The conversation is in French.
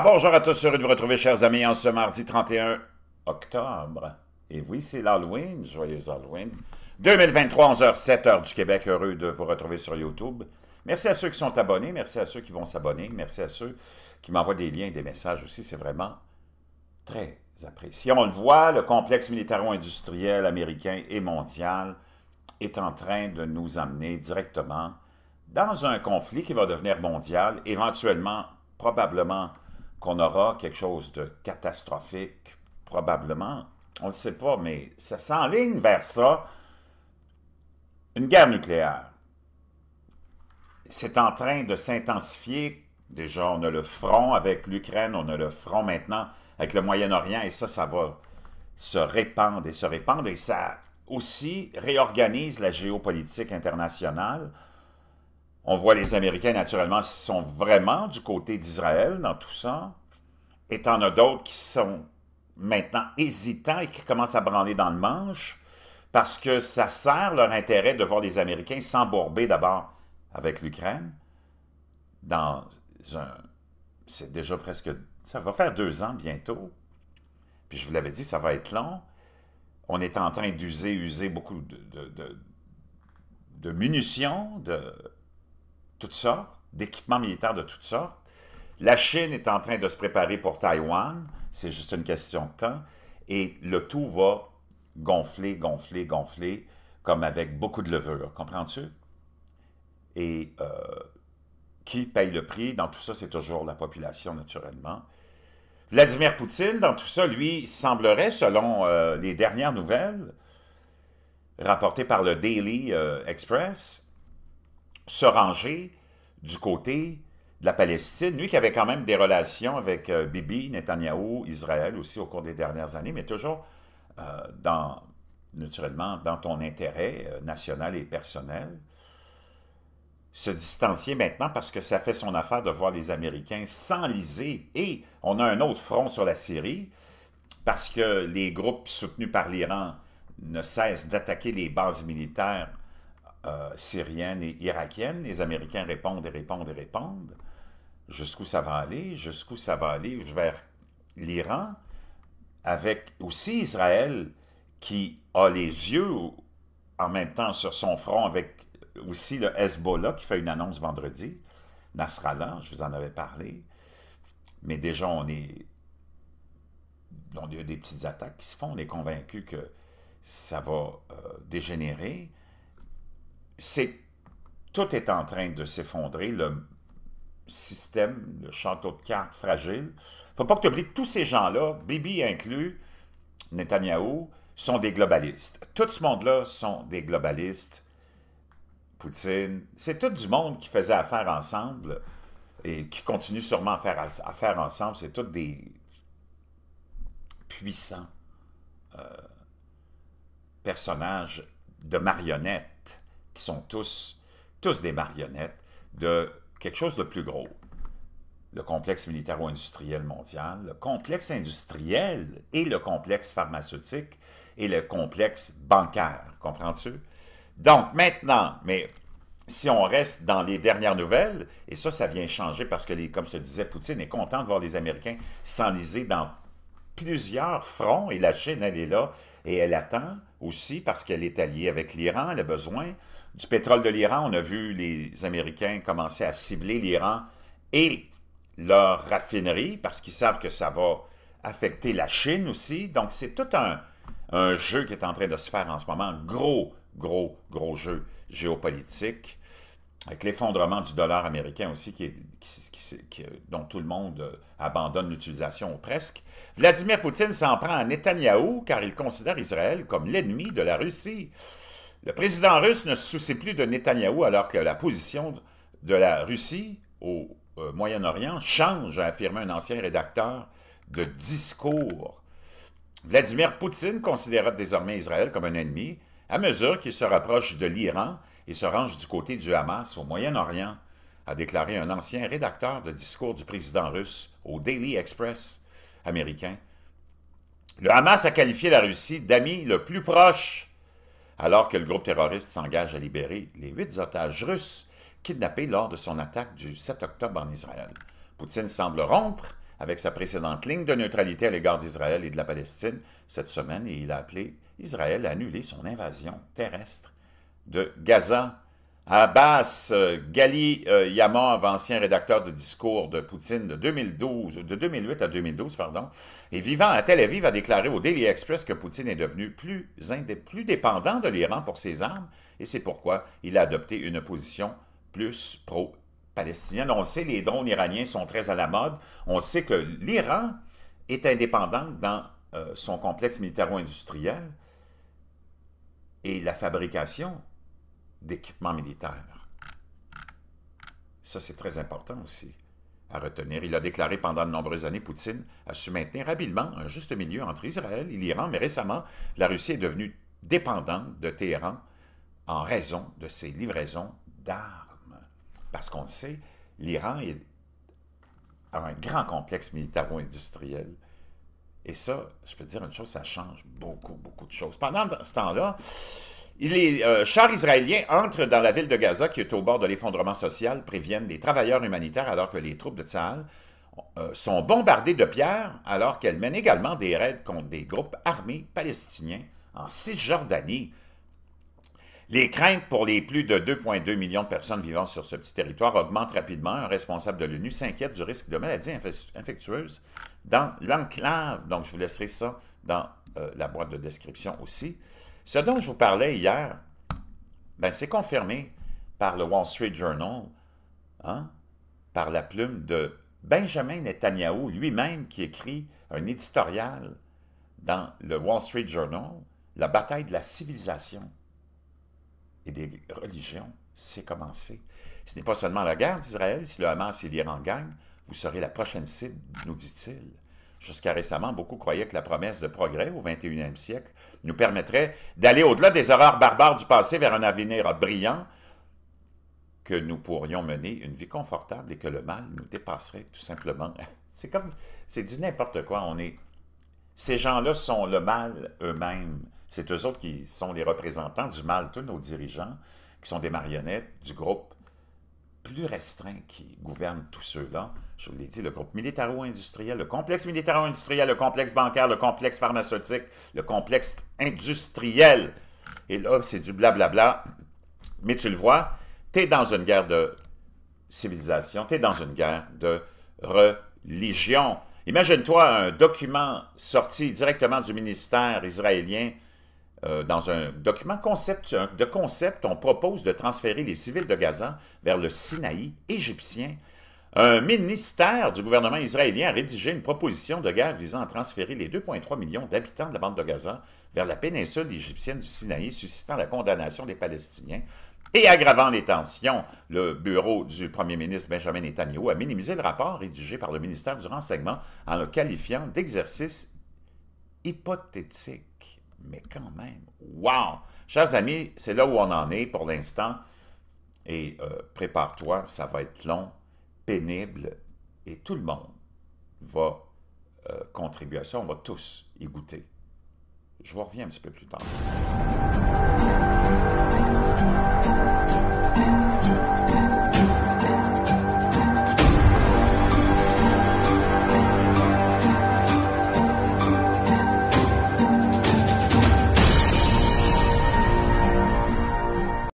bonjour à tous, heureux de vous retrouver, chers amis, en ce mardi 31 octobre. Et oui, c'est l'Halloween, joyeux Halloween. 2023, 11h, 7h du Québec, heureux de vous retrouver sur YouTube. Merci à ceux qui sont abonnés, merci à ceux qui vont s'abonner, merci à ceux qui m'envoient des liens et des messages aussi, c'est vraiment très apprécié. On le voit, le complexe militaro-industriel américain et mondial est en train de nous amener directement dans un conflit qui va devenir mondial, éventuellement, probablement qu'on aura quelque chose de catastrophique, probablement. On ne sait pas, mais ça s'enligne vers ça. Une guerre nucléaire. C'est en train de s'intensifier. Déjà, on a le front avec l'Ukraine, on a le front maintenant avec le Moyen-Orient, et ça, ça va se répandre et se répandre, et ça aussi réorganise la géopolitique internationale. On voit les Américains, naturellement, sont vraiment du côté d'Israël dans tout ça. Et t'en as d'autres qui sont maintenant hésitants et qui commencent à branler dans le manche parce que ça sert leur intérêt de voir les Américains s'embourber d'abord avec l'Ukraine dans un... C'est déjà presque... Ça va faire deux ans bientôt. Puis je vous l'avais dit, ça va être long. On est en train d'user, user beaucoup de, de munitions, de toutes sortes, d'équipements militaires de toutes sortes. La Chine est en train de se préparer pour Taïwan, c'est juste une question de temps, et le tout va gonfler, gonfler, gonfler, comme avec beaucoup de levure, comprends-tu? Et euh, qui paye le prix dans tout ça, c'est toujours la population, naturellement. Vladimir Poutine, dans tout ça, lui, semblerait, selon euh, les dernières nouvelles rapportées par le Daily euh, Express, se ranger du côté de la Palestine, lui qui avait quand même des relations avec euh, Bibi, Netanyahu, Israël aussi au cours des dernières années, mais toujours euh, dans, naturellement dans ton intérêt euh, national et personnel, se distancier maintenant parce que ça fait son affaire de voir les Américains s'enliser. Et on a un autre front sur la Syrie parce que les groupes soutenus par l'Iran ne cessent d'attaquer les bases militaires euh, syrienne et irakienne. Les Américains répondent et répondent et répondent. Jusqu'où ça va aller? Jusqu'où ça va aller? Vers l'Iran, avec aussi Israël qui a les yeux en même temps sur son front avec aussi le Hezbollah qui fait une annonce vendredi. Nasrallah, je vous en avais parlé. Mais déjà, on est. Il y a des petites attaques qui se font. On est convaincu que ça va euh, dégénérer c'est tout est en train de s'effondrer, le système, le château de cartes fragile. faut pas que tu oublies que tous ces gens-là, Bibi inclus, Netanyahu, sont des globalistes. Tout ce monde-là sont des globalistes. Poutine, c'est tout du monde qui faisait affaire ensemble et qui continue sûrement à faire affaire ensemble. C'est tout des puissants euh, personnages de marionnettes qui sont tous, tous des marionnettes de quelque chose de plus gros. Le complexe militaro-industriel mondial, le complexe industriel et le complexe pharmaceutique et le complexe bancaire, comprends-tu? Donc maintenant, mais si on reste dans les dernières nouvelles, et ça, ça vient changer parce que, les, comme je te disais, Poutine est content de voir les Américains s'enliser dans plusieurs fronts, et la Chine, elle est là, et elle attend aussi parce qu'elle est alliée avec l'Iran, elle a besoin du pétrole de l'Iran, on a vu les Américains commencer à cibler l'Iran et leur raffinerie parce qu'ils savent que ça va affecter la Chine aussi. Donc, c'est tout un, jeu qui est en train de se faire en ce moment. Gros, gros, gros jeu géopolitique avec l'effondrement du dollar américain aussi, qui, dont tout le monde euh, abandonne l'utilisation presque. Vladimir Poutine s'en prend à Netanyahou car il considère Israël comme l'ennemi de la Russie. Le président russe ne se soucie plus de Netanyahou alors que la position de la Russie au euh, Moyen-Orient change, a affirmé un ancien rédacteur de discours. Vladimir Poutine considère désormais Israël comme un ennemi à mesure qu'il se rapproche de l'Iran et se range du côté du Hamas au Moyen-Orient, a déclaré un ancien rédacteur de discours du président russe au Daily Express américain. Le Hamas a qualifié la Russie d'ami le plus proche alors que le groupe terroriste s'engage à libérer les huit otages russes kidnappés lors de son attaque du 7 octobre en Israël. Poutine semble rompre avec sa précédente ligne de neutralité à l'égard d'Israël et de la Palestine cette semaine et il a appelé Israël à annuler son invasion terrestre de Gaza Abbas euh, Gali euh, Yamov, ancien rédacteur de discours de Poutine de 2012, 2008 à 2012, pardon, et vivant à Tel Aviv, a déclaré au Daily Express que Poutine est devenu plus, plus dépendant de l'Iran pour ses armes, et c'est pourquoi il a adopté une position plus pro-palestinienne. On sait, les drones iraniens sont très à la mode. On sait que l'Iran est indépendant dans euh, son complexe militaro-industriel et la fabrication d'équipement militaires. Ça, c'est très important aussi à retenir. Il a déclaré pendant de nombreuses années, Poutine a su maintenir habilement un juste milieu entre Israël et l'Iran, mais récemment, la Russie est devenue dépendante de Téhéran en raison de ses livraisons d'armes. Parce qu'on le sait, l'Iran a un grand complexe militaro-industriel. Et ça, je peux te dire une chose, ça change beaucoup, beaucoup de choses. Pendant ce temps-là, les euh, chars israéliens entrent dans la ville de Gaza, qui est au bord de l'effondrement social, préviennent des travailleurs humanitaires alors que les troupes de Tsahal euh, sont bombardées de pierres, alors qu'elles mènent également des raids contre des groupes armés palestiniens en Cisjordanie. Les craintes pour les plus de 2,2 millions de personnes vivant sur ce petit territoire augmentent rapidement. Un responsable de l'ONU s'inquiète du risque de maladies infectieuses dans l'enclave. Donc, je vous laisserai ça dans euh, la boîte de description aussi. Ce dont je vous parlais hier, ben, c'est confirmé par le Wall Street Journal, hein, par la plume de Benjamin Netanyahu lui-même qui écrit un éditorial dans le Wall Street Journal, La bataille de la civilisation et des religions, c'est commencé. Ce n'est pas seulement la guerre d'Israël, si le Hamas et l'Iran gagnent, vous serez la prochaine cible, nous dit-il. Jusqu'à récemment, beaucoup croyaient que la promesse de progrès au 21e siècle nous permettrait d'aller au-delà des horreurs barbares du passé vers un avenir brillant, que nous pourrions mener une vie confortable et que le mal nous dépasserait tout simplement. C'est comme, c'est du n'importe quoi. On est, ces gens-là sont le mal eux-mêmes. C'est eux autres qui sont les représentants du mal, tous nos dirigeants, qui sont des marionnettes du groupe plus restreint qui gouverne tous ceux-là. Je vous l'ai dit, le groupe militaro-industriel, le complexe militaro-industriel, le complexe bancaire, le complexe pharmaceutique, le complexe industriel. Et là, c'est du blablabla. Mais tu le vois, tu es dans une guerre de civilisation, tu es dans une guerre de religion. Imagine-toi un document sorti directement du ministère israélien euh, dans un document de concept, on propose de transférer les civils de Gaza vers le Sinaï égyptien. Un ministère du gouvernement israélien a rédigé une proposition de guerre visant à transférer les 2,3 millions d'habitants de la bande de Gaza vers la péninsule égyptienne du Sinaï, suscitant la condamnation des Palestiniens et aggravant les tensions, le bureau du premier ministre Benjamin Netanyahu a minimisé le rapport rédigé par le ministère du Renseignement en le qualifiant d'exercice hypothétique mais quand même, wow! Chers amis, c'est là où on en est pour l'instant. Et euh, prépare-toi, ça va être long, pénible, et tout le monde va euh, contribuer à ça. On va tous y goûter. Je vous reviens un petit peu plus tard.